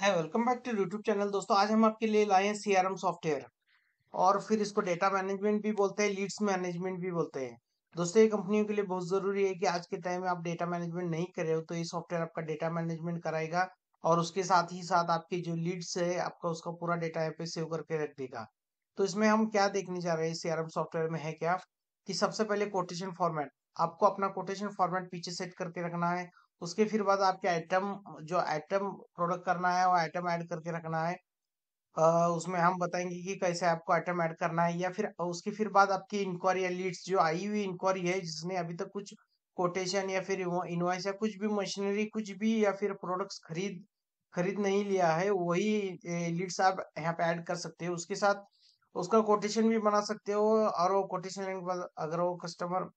है welcome back to YouTube channel दोस्तों आज हम आपके लिए लाए हैं सीआरएम सॉफ्टवेयर और फिर इसको डेटा मैनेजमेंट भी बोलते हैं लीड्स मैनेजमेंट भी बोलते हैं दोस्तों ये कंपनियों के लिए बहुत जरूरी है कि आज के टाइम में आप डेटा मैनेजमेंट नहीं कर रहे हो तो ये सॉफ्टवेयर आपका डेटा मैनेजमेंट कराएगा और उसके साथ ही साथ आपके जो लीड्स है आपका उसका पूरा डेटा यहाँ पे सेव करके रख देगा तो इसमें हम क्या देखने जा रहे हैं सीआरएम सॉफ्टवेयर में है क्या कि सबसे पहले कोटेशन फॉर्मेट आपको अपना कोटेशन फॉर्मेट पीछे सेट करके रखना है उसके फिर बाद आपके आइटम जो आइटम प्रोडक्ट करना है वो आइटम ऐड करके रखना है उसमें हम बताएंगे कि कैसे आपको आइटम ऐड करना है या फिर उसके फिर बाद आपकी इंक्वायरी या लीड्स जो आई हुई इंक्वायरी है जिसने अभी तक कुछ कोटेशन या फिर इन्वाइस या कुछ भी मशीनरी कुछ भी या फिर प्रोडक्ट्स खरीद खरीद नहीं लिया है वही लीड्स आप यहाँ पे ऐड कर सकते हो उसके साथ उसका कोटेशन भी बना सकते हो और वो कोटेशन अगर वो कस्टमर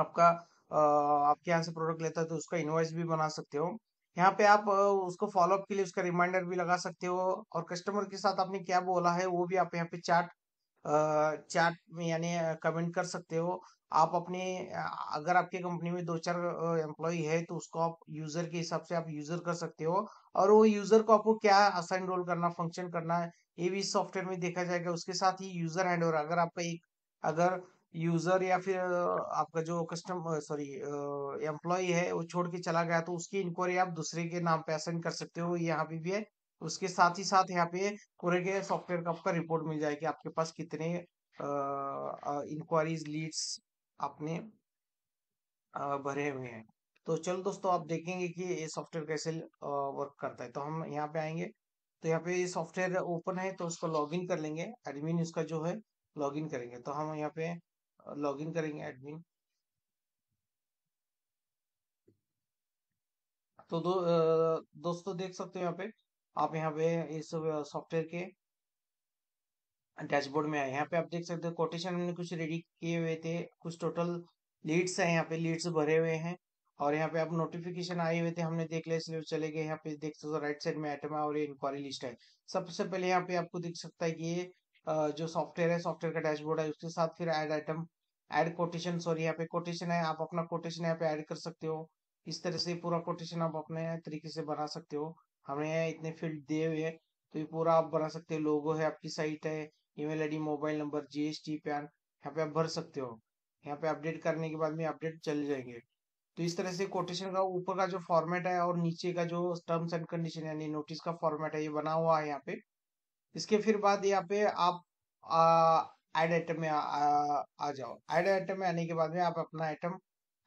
आपका आपके यहाँ से प्रोडक्ट लेता है तो उसका इन्वाइस भी बना सकते हो यहाँ पे आप उसको फॉलोअप के लिए उसका रिमाइंडर भी लगा सकते हो और कस्टमर के साथ आपने क्या बोला है वो भी आप यहाँ पे चैट चैट में यानी कमेंट कर सकते हो आप अपने अगर आपके कंपनी में दो चार एम्प्लॉय है तो उसको आप यूजर के हिसाब से आप यूजर कर सकते हो और वो यूजर को आपको क्या असाइन रोल करना फंक्शन करना है ये भी सॉफ्टवेयर में देखा जाएगा उसके साथ ही यूजर हैंड अगर आपका एक अगर यूजर या फिर आपका जो कस्टमर सॉरी एम्प्लॉय है वो छोड़ के चला गया तो उसकी इंक्वायरी आप दूसरे के नाम पे असाइन कर सकते हो यहाँ पे भी है उसके साथ ही साथ यहाँ पे कोरे के सॉफ्टवेयर का आपका रिपोर्ट मिल जाएगी आपके पास कितने इंक्वायरीज लीड्स आपने भरे हुए हैं तो चलो दोस्तों आप देखेंगे कि ये सॉफ्टवेयर कैसे वर्क करता है तो हम यहाँ पे आएंगे तो यहाँ पे सॉफ्टवेयर ओपन है तो उसको लॉगिन कर लेंगे एडमिन उसका जो है लॉगिन करेंगे तो हम यहाँ पे लॉग इन करेंगे एडमिन तो दो दोस्तों देख सकते हो यहाँ पे आप यहाँ पे इस सॉफ्टवेयर के डैशबोर्ड में आए यहाँ पे आप देख सकते हो कोटेशन हमने कुछ रेडी किए हुए थे कुछ टोटल लीड्स है यहाँ पे लीड्स भरे हुए हैं और यहाँ पे आप नोटिफिकेशन आए हुए थे हमने देख लिया इसलिए चले गए यहाँ पे देख सकते हो राइट साइड में आइटम है और ये इंक्वायरी लिस्ट है सबसे पहले यहाँ पे आपको दिख सकता है कि ये जो सॉफ्टवेयर है सॉफ्टवेयर का डैशबोर्ड है उसके साथ फिर add item add quotation sorry यहाँ पे कोटेशन है आप अपना कोटेशन यहाँ पे ऐड कर सकते हो इस तरह से पूरा कोटेशन आप अपने तरीके से बना सकते हो हमें इतने फील्ड दिए हुए हैं तो ये पूरा आप बना सकते हो लोगो है आपकी साइट है email ID mobile number GST PAN यहाँ पे आप भर सकते हो यहाँ पे अपडेट करने के बाद में अपडेट चले जाएंगे तो इस तरह से कोटेशन का ऊपर का जो फॉर्मेट है और नीचे का जो टर्म्स एंड कंडीशन यानी नोटिस का फॉर्मेट है ये बना हुआ है यहाँ पे इसके फिर बाद यहाँ पे आप एड आइटम में आ, आ, आ जाओ एड आइटम में आने के बाद में आप अपना आइटम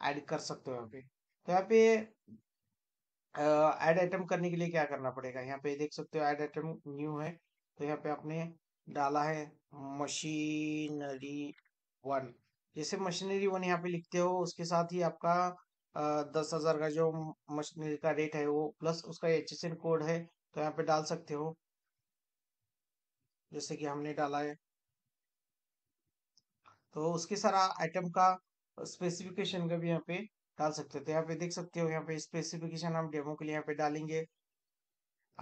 ऐड कर सकते हो यहाँ पे तो यहाँ पे ऐड आइटम करने के लिए क्या करना पड़ेगा यहाँ पे देख सकते हो ऐड आइटम न्यू है तो यहाँ पे आपने डाला है मशीनरी वन जैसे मशीनरी वन यहाँ पे लिखते हो उसके साथ ही आपका दस हजार का जो मशीनरी का रेट है वो प्लस उसका एच कोड है तो यहाँ पे डाल सकते हो जैसे कि हमने डाला है तो उसके सारा आइटम का स्पेसिफिकेशन का भी यहाँ पे डाल सकते हो यहाँ पे देख सकते हो यहाँ पे स्पेसिफिकेशन हम डेमो के लिए यहाँ पे डालेंगे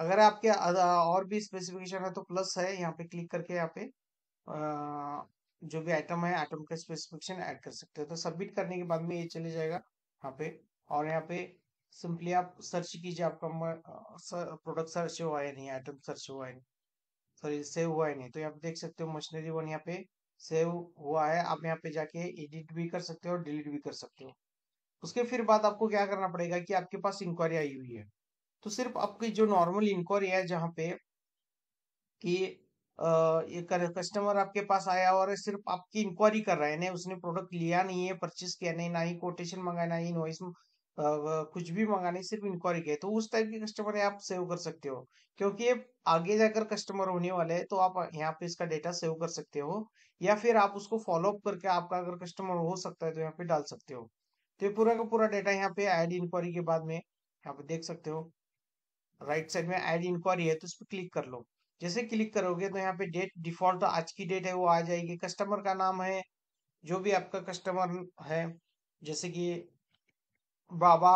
अगर आपके और भी स्पेसिफिकेशन है तो प्लस है यहाँ पे क्लिक करके यहाँ पे जो भी आइटम है आइटम का स्पेसिफिकेशन ऐड कर सकते हो तो सबमिट करने के बाद में ये चले जाएगा यहाँ पे और यहाँ पे सिंपली आप सर्च कीजिए आपका प्रोडक्ट सर्च हुआ है नहीं आइटम सर्च हुआ है नहीं सॉरी सेव हुआ है नहीं तो यहाँ पे देख सकते हो मशीनरी वन यहाँ पे सेव हुआ है आप यहाँ पे जाके एडिट भी कर सकते हो और डिलीट भी कर सकते हो उसके फिर बाद आपको क्या करना पड़ेगा कि आपके पास इंक्वायरी आई हुई है तो सिर्फ आपकी जो नॉर्मल इंक्वायरी है जहाँ पे कि ये कस्टमर आपके पास आया और सिर्फ आपकी इंक्वायरी कर रहा है ना उसने प्रोडक्ट लिया नहीं है परचेस किया नहीं ना ही कोटेशन मंगाया ना ही इनवॉइस कुछ भी मंगाने सिर्फ इंक्वायरी के तो उस टाइप के कस्टमर आप सेव कर सकते हो क्योंकि ये आगे जाकर कस्टमर होने वाले हैं तो आप यहाँ पे इसका डेटा सेव कर सकते हो या फिर आप उसको फॉलो अप करके आपका अगर कस्टमर हो सकता है तो यहाँ पे डाल सकते हो तो ये पूरा का पूरा डेटा यहाँ पे एड इंक्वायरी के बाद में यहाँ पे देख सकते हो राइट साइड में एड इंक्वायरी है तो उस पर क्लिक कर लो जैसे क्लिक करोगे तो यहाँ पे डेट डिफॉल्ट आज की डेट है वो आ जाएगी कस्टमर का नाम है जो भी आपका कस्टमर है जैसे कि बाबा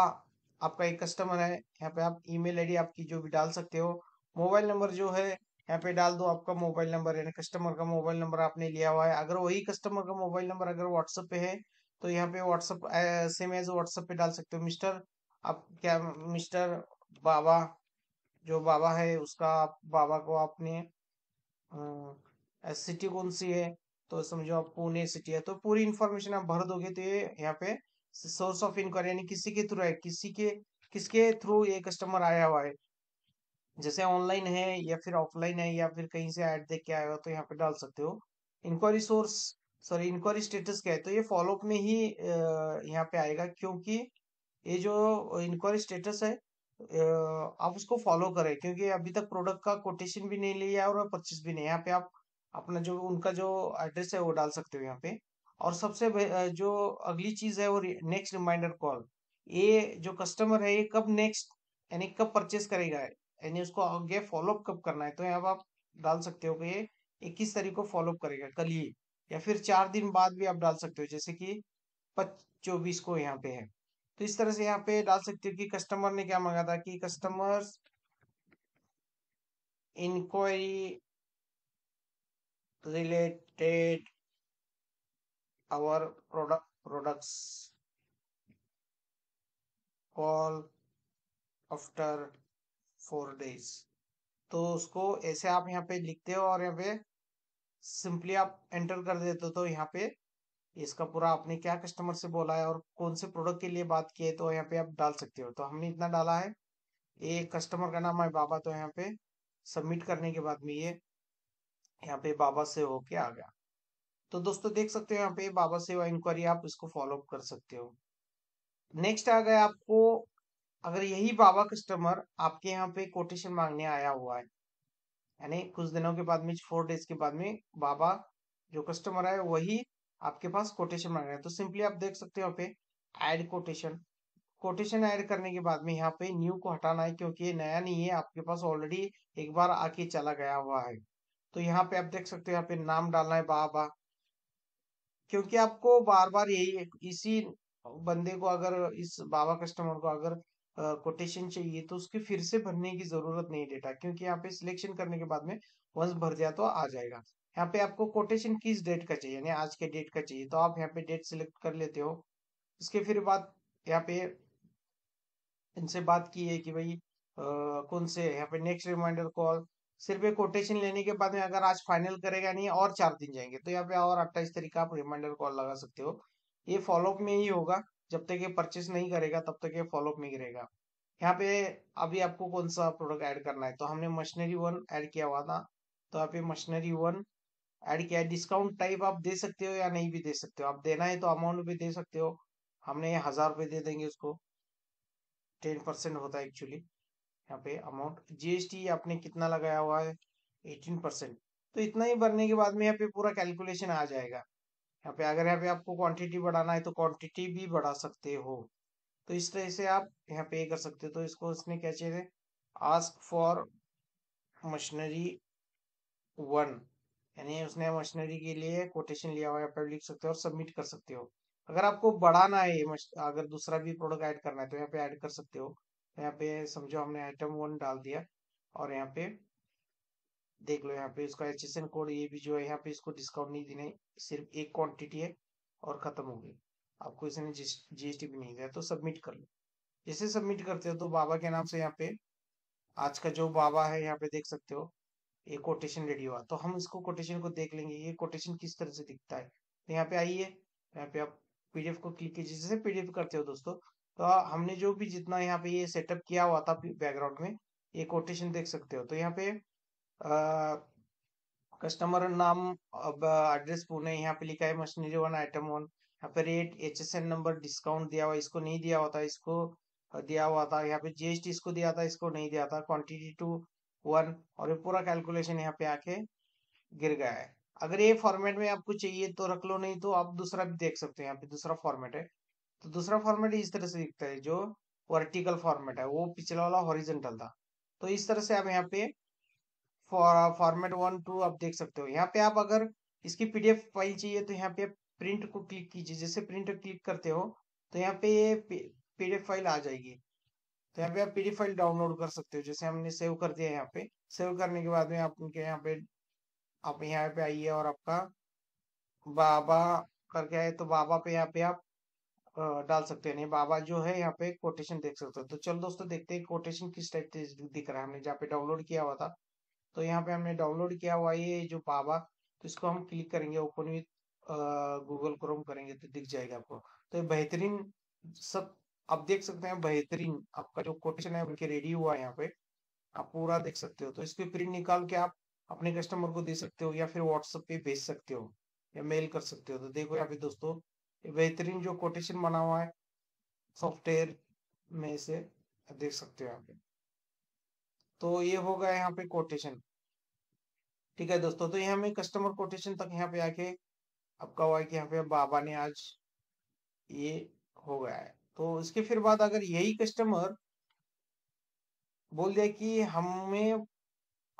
आपका एक कस्टमर है यहाँ पे आप ईमेल आईडी आपकी जो भी डाल सकते हो मोबाइल नंबर जो है यहाँ पे डाल दो आपका मोबाइल नंबर यानी कस्टमर का मोबाइल नंबर आपने लिया हुआ है अगर वही कस्टमर का मोबाइल नंबर अगर व्हाट्सएप पे है तो यहाँ पे व्हाट्सएप सेम एज व्हाट्सएप पे डाल सकते हो मिस्टर आप क्या मिस्टर बाबा जो बाबा है उसका आप बाबा को आपने सिटी कौन सी है तो समझो आप पुणे सिटी है तो पूरी इन्फॉर्मेशन आप भर दोगे तो ये यहाँ पे सोर्स ऑफ इंक्वायरी यानी किसी के थ्रू है किसी के किसके थ्रू ये कस्टमर आया हुआ है जैसे ऑनलाइन है या फिर ऑफलाइन है या फिर कहीं से ऐड देख के आया हो तो यहाँ पे डाल सकते हो enquiry source sorry enquiry status क्या है तो ये फॉलोअप में ही यहाँ पे आएगा क्योंकि ये जो इंक्वायरी स्टेटस है आप उसको फॉलो करें क्योंकि अभी तक प्रोडक्ट का कोटेशन भी नहीं लिया और परचेस भी नहीं यहाँ पे आप अपना जो उनका जो एड्रेस है वो डाल सकते हो यहाँ पे और सबसे जो अगली चीज है वो नेक्स्ट रिमाइंडर कॉल ये जो कस्टमर है ये कब नेक्स्ट यानी कब परचेस करेगा यानी उसको आगे फॉलोअप कब करना है तो यहाँ आप डाल सकते हो कि ये इक्कीस तारीख को फॉलोअप करेगा कल ही या फिर चार दिन बाद भी आप डाल सकते हो जैसे कि चौबीस को यहाँ पे है तो इस तरह से यहाँ पे डाल सकते हो कि कस्टमर ने क्या मांगा था कि customer enquiry related our product products call after four days तो उसको ऐसे आप यहाँ पे लिखते हो और यहाँ पे सिंपली आप एंटर कर देते हो तो यहाँ पे इसका पूरा आपने क्या कस्टमर से बोला है और कौन से प्रोडक्ट के लिए बात की है तो यहाँ पे आप डाल सकते हो तो हमने इतना डाला है ये कस्टमर का नाम है बाबा तो यहाँ पे सबमिट करने के बाद में ये यहाँ पे बाबा से होके आ गया तो दोस्तों देख सकते हो यहाँ पे बाबा सेवा इंक्वायरी आप इसको फॉलो अप कर सकते हो नेक्स्ट आ गए आपको अगर यही बाबा कस्टमर आपके यहाँ पे कोटेशन मांगने आया हुआ है यानी कुछ दिनों के बाद में फोर डेज के बाद में बाबा जो कस्टमर है वही आपके पास कोटेशन मांग रहे है तो सिंपली आप देख सकते हो यहाँ पे एड कोटेशन कोटेशन ऐड करने के बाद में यहाँ पे न्यू को हटाना है क्योंकि ये नया नहीं है आपके पास ऑलरेडी एक बार आके चला गया हुआ है तो यहाँ पे आप देख सकते हो यहाँ पे नाम डालना है बाबा क्योंकि आपको बार बार यही इसी बंदे को अगर इस बाबा कस्टमर को अगर कोटेशन चाहिए तो उसके फिर से भरने की जरूरत नहीं डेटा क्योंकि यहाँ पे सिलेक्शन करने के बाद में वंस भर दिया तो आ जाएगा यहाँ पे आपको कोटेशन किस डेट का चाहिए यानी आज के डेट का चाहिए तो आप यहाँ पे डेट सिलेक्ट कर लेते हो उसके फिर बात यहाँ पे इनसे बात की है कि भाई कौन से यहाँ पे नेक्स्ट रिमाइंडर कॉल सिर्फ एक कोटेशन लेने के बाद में अगर आज फाइनल करेगा नहीं और चार दिन जाएंगे तो यहाँ पे और अट्ठाईस तारीख का आप रिमाइंडर कॉल लगा सकते हो ये फॉलोअप में ही होगा जब तक ये परचेस नहीं करेगा तब तक ये फॉलोअप में ही रहेगा यहाँ पे अभी आपको कौन सा प्रोडक्ट ऐड करना है तो हमने मशीनरी वन ऐड किया हुआ था तो आप ये मशीनरी वन ऐड किया है डिस्काउंट टाइप आप दे सकते हो या नहीं भी दे सकते हो आप देना है तो अमाउंट भी दे सकते हो हमने हजार रुपये दे देंगे उसको टेन परसेंट होता है एक्चुअली यहाँ पे अमाउंट जीएसटी आपने कितना लगाया हुआ है एटीन परसेंट तो इतना ही भरने के बाद में यहाँ पे पूरा कैलकुलेशन आ जाएगा यहाँ पे अगर यहाँ पे आपको क्वांटिटी बढ़ाना है तो क्वांटिटी भी बढ़ा सकते हो तो इस तरह से आप यहाँ पे कर सकते हो तो इसको इसने क्या चाहिए आस्क फॉर मशीनरी वन यानी उसने मशीनरी के लिए कोटेशन लिया हुआ है लिख सकते हो और सबमिट कर सकते हो अगर आपको बढ़ाना है अगर दूसरा भी प्रोडक्ट ऐड करना है तो यहाँ पे ऐड कर सकते हो यहाँ पे समझो हमने आइटम वन डाल दिया और यहाँ पे देख लो यहाँ पे इसका एच कोड ये भी जो है यहाँ पे इसको डिस्काउंट नहीं देना सिर्फ एक क्वांटिटी है और खत्म हो गई आपको इसने जीएसटी भी नहीं दिया तो सबमिट कर लो जैसे सबमिट करते हो तो बाबा के नाम से यहाँ पे आज का जो बाबा है यहाँ पे देख सकते हो ये कोटेशन रेडी हुआ तो हम इसको कोटेशन को देख लेंगे ये कोटेशन किस तरह से दिखता है तो यहाँ पे आइए यहाँ पे आप पीडीएफ को क्लिक कीजिए जैसे पीडीएफ करते हो दोस्तों तो हमने जो भी जितना यहाँ पे ये सेटअप किया हुआ था बैकग्राउंड में ये कोटेशन देख सकते हो तो यहाँ पे कस्टमर नाम अब एड्रेस पुणे यहाँ पे लिखा है मशीनरी वन आइटम वन यहाँ पे rate H S N number discount दिया हुआ इसको नहीं दिया हुआ था इसको दिया हुआ था यहाँ पे जीएसटी इसको दिया था इसको नहीं दिया था क्वान्टिटी टू वन और ये पूरा कैलकुलेशन यहाँ पे आके गिर गया है अगर ये फॉर्मेट में आपको चाहिए तो रख लो नहीं तो आप दूसरा भी देख सकते हो यहाँ पे दूसरा फॉर्मेट है तो दूसरा फॉर्मेट इस तरह से दिखता है जो वर्टिकल फॉर्मेट है वो पिछला वाला हॉरिजेंटल था तो इस तरह से आप यहाँ पे फॉर्मेट वन टू आप देख सकते हो यहाँ पे आप अगर इसकी पीडीएफ फाइल चाहिए तो यहाँ पे प्रिंट को क्लिक कीजिए जैसे प्रिंट क्लिक करते हो तो यहाँ पे ये पीडीएफ फाइल आ जाएगी तो यहाँ पे आप पीडीएफ फाइल डाउनलोड कर सकते हो जैसे हमने सेव कर दिया यहाँ पे सेव करने के बाद में आप उनके यहाँ पे आप यहाँ पे आइए और आपका बाबा करके आए तो बाबा पे यहाँ पे आप डाल सकते हैं बाबा जो है यहाँ पे कोटेशन देख सकते हो तो चलो दोस्तों देखते हैं कोटेशन किस टाइप से दिख रहा है हमने जहाँ पे डाउनलोड किया हुआ था तो यहाँ पे हमने डाउनलोड किया हुआ ये जो बाबा तो इसको हम क्लिक करेंगे ओपन विथ गूगल क्रोम करेंगे तो दिख जाएगा आपको तो बेहतरीन सब आप देख सकते हैं बेहतरीन आपका जो कोटेशन है बल्कि रेडी हुआ है यहाँ पे आप पूरा देख सकते हो तो इसको प्रिंट निकाल के आप अपने कस्टमर को दे सकते हो या फिर व्हाट्सएप पे भेज सकते हो या मेल कर सकते हो तो देखो यहाँ पे दोस्तों बेहतरीन जो कोटेशन बना हुआ है सॉफ्टवेयर में से देख सकते हो तो यहाँ पे तो ये होगा यहाँ पे कोटेशन ठीक है दोस्तों तो यहाँ में कस्टमर कोटेशन तक यहाँ पे आके आपका हुआ कि यहाँ पे बाबा ने आज ये हो गया है तो इसके फिर बाद अगर यही कस्टमर बोल दिया कि हमें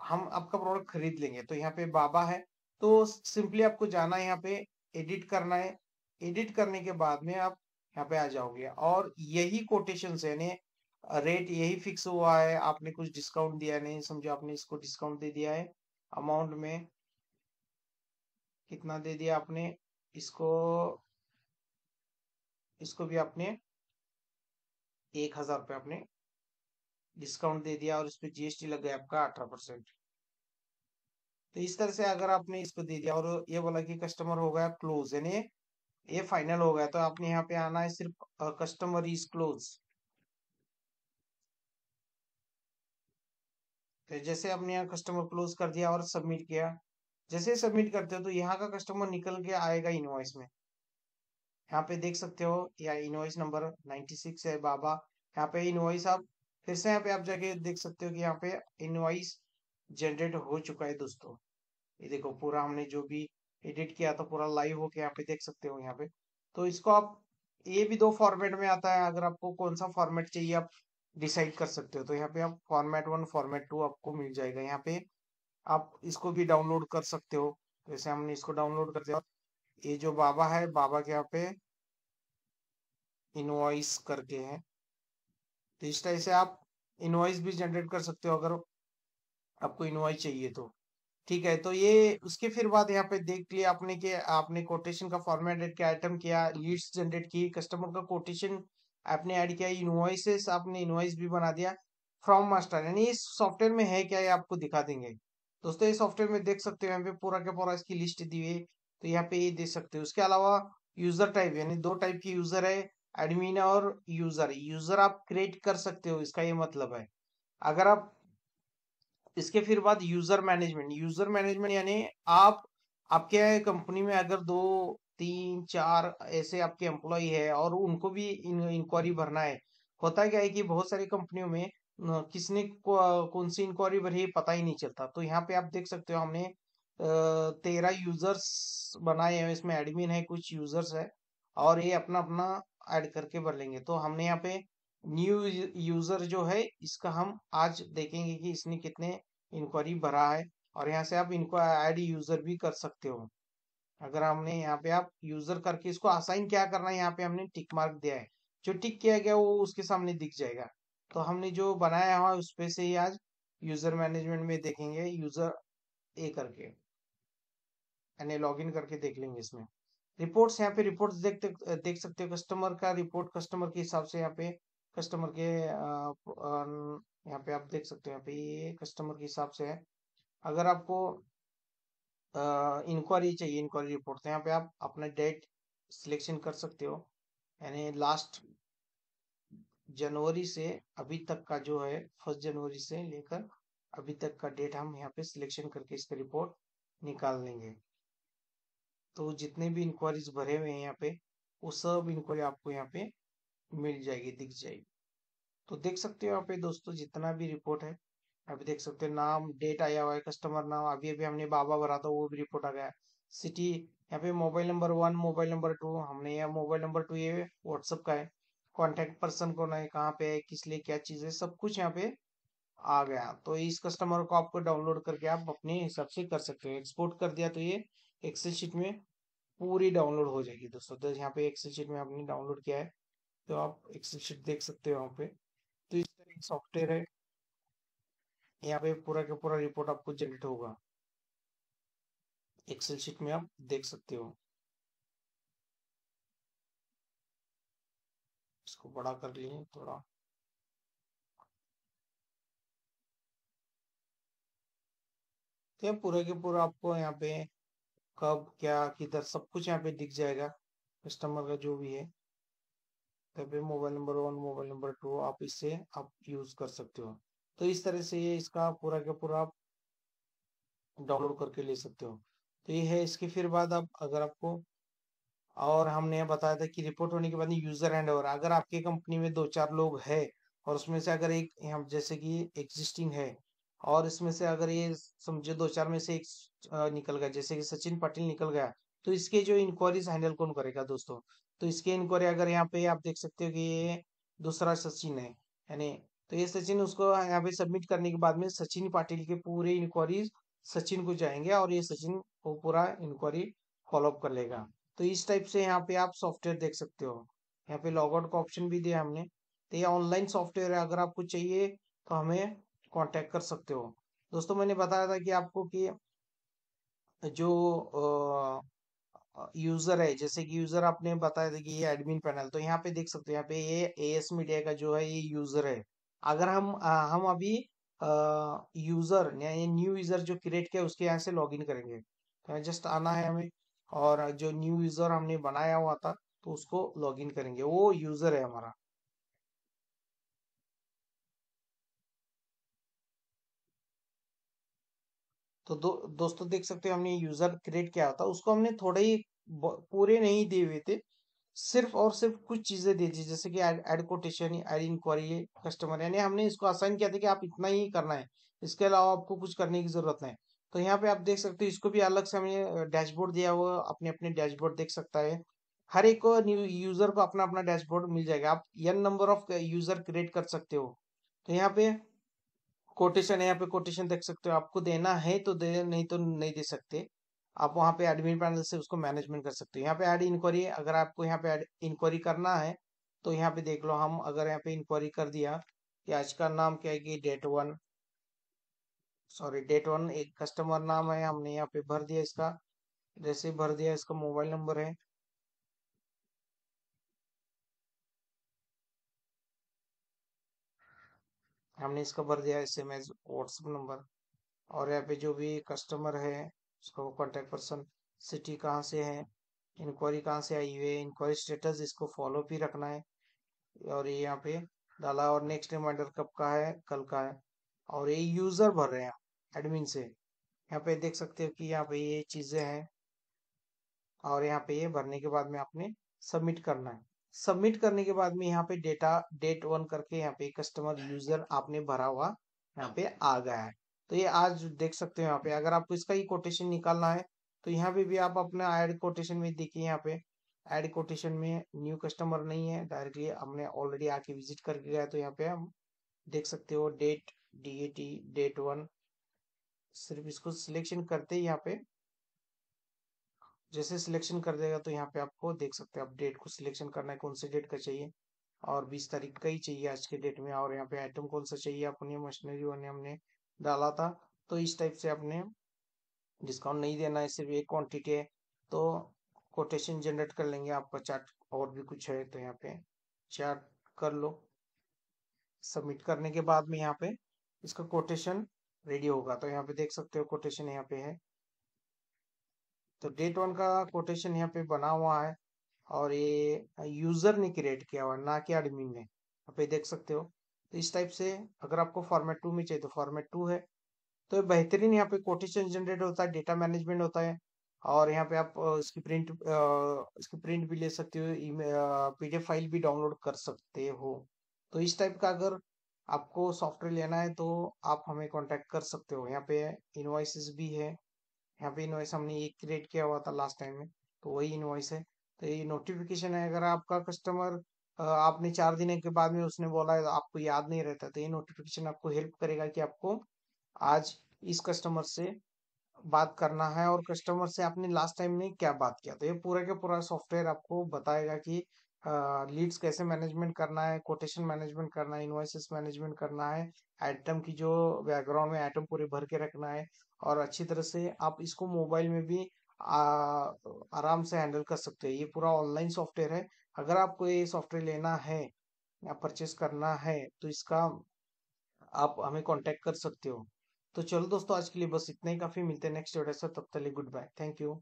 हम आपका प्रोडक्ट खरीद लेंगे तो यहाँ पे बाबा है तो सिंपली आपको जाना है यहाँ पे एडिट करना है एडिट करने के बाद में आप यहाँ पे आ जाओगे और यही कोटेशन यानी रेट यही फिक्स हुआ है आपने कुछ डिस्काउंट दिया नहीं समझो आपने इसको डिस्काउंट दे दिया है अमाउंट में कितना दे दिया आपने इसको इसको भी आपने एक हजार रुपये आपने डिस्काउंट दे दिया और इस पर जीएसटी लग गया आपका अठारह परसेंट तो इस तरह से अगर आपने इसको दे दिया और ये बोला कि कस्टमर हो गया क्लोज यानी ये फाइनल हो गया तो आपने यहाँ पे आना है सिर्फ कस्टमर इज क्लोज तो जैसे आपने यहाँ कस्टमर क्लोज कर दिया और सबमिट किया जैसे सबमिट करते हो तो यहाँ का कस्टमर निकल के आएगा इनवॉइस में यहाँ पे देख सकते हो यहाँ इनवॉइस नंबर 96 है बाबा यहाँ पे इनवॉइस आप फिर से यहाँ पे आप जाके देख सकते हो कि यहाँ पे इनवॉइस जनरेट हो चुका है दोस्तों ये देखो पूरा हमने जो भी एडिट किया तो पूरा लाइव होके यहाँ पे देख सकते हो यहाँ पे तो इसको आप ये भी दो फॉर्मेट में आता है अगर आपको कौन सा फॉर्मेट चाहिए आप डिसाइड कर सकते हो तो यहाँ पे आप फॉर्मेट वन फॉर्मेट टू आपको मिल जाएगा यहाँ पे आप इसको भी डाउनलोड कर सकते हो जैसे हमने इसको डाउनलोड कर दिया ये जो बाबा है बाबा के यहाँ पे इनवाइस करके है तो इस तरह से आप इनवाइस भी जनरेट कर सकते हो अगर आपको इनवाइस चाहिए तो ठीक है तो ये उसके फिर बाद यहाँ पे देख लिया आपने कि आपने कोटेशन का फॉर्मेट एड किया आइटम किया लीड्स जनरेट की कस्टमर का कोटेशन आपने ऐड किया इनवाइसेस आपने इनवाइस भी बना दिया फ्रॉम मास्टर यानी इस सॉफ्टवेयर में है क्या ये आपको दिखा देंगे दोस्तों ये सॉफ्टवेयर में देख सकते हो यहाँ पे पूरा के पूरा इसकी लिस्ट दी हुई तो यहाँ पे ये देख सकते हो उसके अलावा यूजर टाइप यानी दो टाइप की यूजर है एडमिन और यूजर यूजर आप क्रिएट कर सकते हो इसका ये मतलब है अगर आप इसके फिर बाद यूजर मैनेजमेंट यूजर मैनेजमेंट यानी आप आपके कंपनी में अगर दो तीन चार ऐसे आपके एम्प्लॉय है और उनको भी इंक्वायरी भरना है होता क्या है कि बहुत सारी कंपनियों में किसने कौन सी इंक्वायरी भरी है पता ही नहीं चलता तो यहाँ पे आप देख सकते हो हमने तेरह यूजर्स बनाए हैं इसमें एडमिन है कुछ यूजर्स है और ये अपना अपना ऐड करके भर लेंगे तो हमने यहाँ पे न्यू यूजर जो है इसका हम आज देखेंगे कि इसने कितने इंक्वायरी भरा है और यहाँ से आप इनको ऐड यूजर भी कर सकते हो अगर हमने यहाँ पे आप यूजर करके इसको असाइन क्या करना है यहाँ पे हमने टिक मार्क दिया है जो टिक किया गया वो उसके सामने दिख जाएगा तो हमने जो बनाया हुआ उस पर से ही आज यूजर मैनेजमेंट में देखेंगे यूजर ए करके यानी लॉग इन करके देख लेंगे इसमें रिपोर्ट्स यहाँ पे रिपोर्ट्स देख देख सकते हो कस्टमर का रिपोर्ट कस्टमर के हिसाब से यहाँ पे कस्टमर के यहाँ पे आप देख सकते हो यहाँ पे ये कस्टमर के हिसाब से है अगर आपको इंक्वायरी चाहिए इंक्वायरी रिपोर्ट तो यहाँ पे आप अपना डेट सिलेक्शन कर सकते हो यानी लास्ट जनवरी से अभी तक का जो है फर्स्ट जनवरी से लेकर अभी तक का डेट हम यहाँ पे सिलेक्शन करके इसका रिपोर्ट निकाल लेंगे तो जितने भी इंक्वायरीज भरे हुए हैं यहाँ पे वो सब इंक्वायरी आपको यहाँ पे मिल जाएगी दिख जाएगी तो देख सकते हो यहाँ पे दोस्तों जितना भी रिपोर्ट है अभी देख सकते हो नाम डेट आया हुआ है कस्टमर नाम अभी अभी हमने बाबा भरा था वो भी रिपोर्ट आ गया सिटी यहाँ पे mobile number one mobile number two हमने यह मोबाइल नंबर टू ये व्हाट्सअप का है कॉन्टेक्ट पर्सन कौन है कहाँ पे है किस लिए क्या चीज है सब कुछ यहाँ पे आ गया तो इस कस्टमर को आपको डाउनलोड करके आप अपने हिसाब से कर सकते हो एक्सपोर्ट कर दिया तो ये एक्सेल शीट में पूरी डाउनलोड हो जाएगी दोस्तों तो यहाँ पे एक्सेल शीट में आपने डाउनलोड किया है तो आप एक्सेल शीट देख सकते हो यहाँ पे तो इस तरह सॉफ्टवेयर है यहाँ पे पूरा का पूरा रिपोर्ट आपको जनरेट होगा एक्सेल शीट में आप देख सकते हो इसको बड़ा कर लिए थोड़ा तो पूरे के पूरा आपको यहाँ पे कब क्या किधर सब कुछ यहाँ पे दिख जाएगा कस्टमर का जो भी है घर पे mobile number one mobile number two आप इससे आप यूज कर सकते हो तो इस तरह से ये इसका पूरा का पूरा आप डाउनलोड करके ले सकते हो तो ये है इसके फिर बाद आप अगर आपको और हमने बताया था कि रिपोर्ट होने के बाद यूजर हैंड ओवर अगर आपके कंपनी में दो चार लोग है और उसमें से अगर एक हम जैसे कि एग्जिस्टिंग है और इसमें से अगर ये समझो दो चार में से एक निकल गया जैसे कि सचिन पाटिल निकल गया तो इसके जो इंक्वायरीज हैंडल कौन करेगा दोस्तों तो इसके इंक्वायरी अगर यहाँ पे आप देख सकते हो कि ये दूसरा सचिन है यानी तो ये सचिन उसको यहाँ पे सबमिट करने के बाद में सचिन पाटिल के पूरे इंक्वायरी सचिन को जाएंगे और ये सचिन वो पूरा इंक्वायरी फॉलोअप कर लेगा तो इस टाइप से यहाँ पे आप सॉफ्टवेयर देख सकते हो यहाँ पे लॉग आउट का ऑप्शन भी दिया हमने तो ये ऑनलाइन सॉफ्टवेयर है अगर आपको चाहिए तो हमें कॉन्टेक्ट कर सकते हो दोस्तों मैंने बताया था कि आपको कि जो यूजर है जैसे कि यूजर आपने बताया था कि ये एडमिन पैनल तो यहाँ पे देख सकते हो यहाँ पे ये एएस मीडिया का जो है ये यूजर है अगर हम आ, हम अभी यूजर यानी न्यू यूजर जो क्रिएट किया उसके यहाँ से लॉगिन करेंगे तो जस्ट आना है हमें और जो न्यू यूजर हमने बनाया हुआ था तो उसको लॉगिन करेंगे वो यूजर है हमारा तो दो, दोस्तों देख सकते हैं हमने यूजर क्रिएट किया था उसको हमने थोड़े ही पूरे नहीं दिए हुए थे सिर्फ और सिर्फ कुछ चीजें दे दी जैसे कि add quotation add enquiry customer यानी हमने इसको आसान किया था कि आप इतना ही करना है इसके अलावा आपको कुछ करने की जरूरत नहीं तो यहाँ पे आप देख सकते हो इसको भी अलग से हमने डैशबोर्ड दिया हुआ अपने अपने डैशबोर्ड देख सकता है हर एक यूजर को अपना अपना डैशबोर्ड मिल जाएगा आप n number of user create कर सकते हो तो यहाँ पे कोटेशन है यहाँ पे कोटेशन देख सकते हो आपको देना है तो दे नहीं तो नहीं दे सकते आप वहाँ पे एडमिन पैनल से उसको मैनेजमेंट कर सकते हो यहाँ पे ऐड इंक्वायरी अगर आपको यहाँ पे इंक्वायरी करना है तो यहाँ पे देख लो हम अगर यहाँ पे इंक्वायरी कर दिया कि आज का नाम क्या है कि date one sorry date one एक कस्टमर नाम है हमने यहाँ पे भर दिया इसका जैसे भर दिया इसका मोबाइल नंबर है हमने इसका भर दिया S M S WhatsApp number और यहाँ पे जो भी कस्टमर है उसको कॉन्टेक्ट पर्सन सिटी कहाँ से है इंक्वायरी कहाँ से आई हुई है इंक्वायरी स्टेटस इसको फॉलो भी रखना है और ये यहाँ पे डाला और नेक्स्ट रिमाइंडर कब का है कल का है और ये यूजर भर रहे हैं एडमिन से यहाँ पे देख सकते हो कि यहाँ पे ये चीजें हैं और यहाँ पे ये भरने के बाद में आपने सबमिट करना है सबमिट करने के बाद में यहाँ पे डेटा डेट वन करके यहाँ पे कस्टमर यूजर आपने भरा हुआ यहाँ पे आ गया है तो ये आज देख सकते हो यहाँ पे अगर आपको इसका ही कोटेशन निकालना है तो यहाँ पे भी आप अपना एड कोटेशन में देखिए यहाँ पे एड कोटेशन में न्यू कस्टमर नहीं है डायरेक्टली हमने ऑलरेडी आके विजिट करके गया तो यहाँ पे हम देख सकते हो date D A T date one सिर्फ इसको सिलेक्शन करते ही यहाँ पे जैसे सिलेक्शन कर देगा तो यहाँ पे आपको देख सकते हैं आप डेट को सिलेक्शन करना है कौन से डेट का चाहिए और 20 तारीख का ही चाहिए आज के डेट में और यहाँ पे आइटम कौन सा चाहिए अपने मशीनरी वन हमने डाला था तो इस टाइप से आपने डिस्काउंट नहीं देना है सिर्फ एक क्वांटिटी है तो कोटेशन जनरेट कर लेंगे आपका चार्ट और भी कुछ है तो यहाँ पे चार्ट कर लो सबमिट करने के बाद में यहाँ पे इसका कोटेशन रेडी होगा तो यहाँ पे देख सकते हो कोटेशन यहाँ पे है तो डेट वन का कोटेशन यहाँ पे बना हुआ है और ये यूजर ने क्रिएट किया हुआ ना कि एडमिन ने आप ये देख सकते हो तो इस टाइप से अगर आपको फॉर्मेट टू में चाहिए तो फॉर्मेट टू है तो बेहतरीन यहाँ पे कोटेशन जनरेट होता है डेटा मैनेजमेंट होता है और यहाँ पे आप इसकी प्रिंट इसकी प्रिंट भी ले सकते हो पीडीएफ फाइल भी डाउनलोड कर सकते हो तो इस टाइप का अगर आपको सॉफ्टवेयर लेना है तो आप हमें कांटेक्ट कर सकते हो यहाँ पे इन्वाइसिस भी है यहाँ पे इन्वॉइस हमने ये क्रिएट किया हुआ था लास्ट टाइम में तो वही इनवाइस है तो ये नोटिफिकेशन है अगर आपका कस्टमर आपने चार दिन के बाद में उसने बोला आपको याद नहीं रहता तो ये नोटिफिकेशन आपको हेल्प करेगा कि आपको आज इस कस्टमर से बात करना है और कस्टमर से आपने लास्ट टाइम में क्या बात किया तो ये पूरा के पूरा सॉफ्टवेयर आपको बताएगा कि लीड्स कैसे मैनेजमेंट करना है कोटेशन मैनेजमेंट करना है इन्वाइसेस मैनेजमेंट करना है आइटम की जो बैकग्राउंड में आइटम पूरे भर के रखना है और अच्छी तरह से आप इसको मोबाइल में भी आ, आराम से हैंडल कर सकते हो ये पूरा ऑनलाइन सॉफ्टवेयर है अगर आपको ये सॉफ्टवेयर लेना है या परचेस करना है तो इसका आप हमें कांटेक्ट कर सकते हो तो चलो दोस्तों आज के लिए बस इतना ही काफी मिलते हैं नेक्स्ट वीडियो से तब तक गुड बाय थैंक यू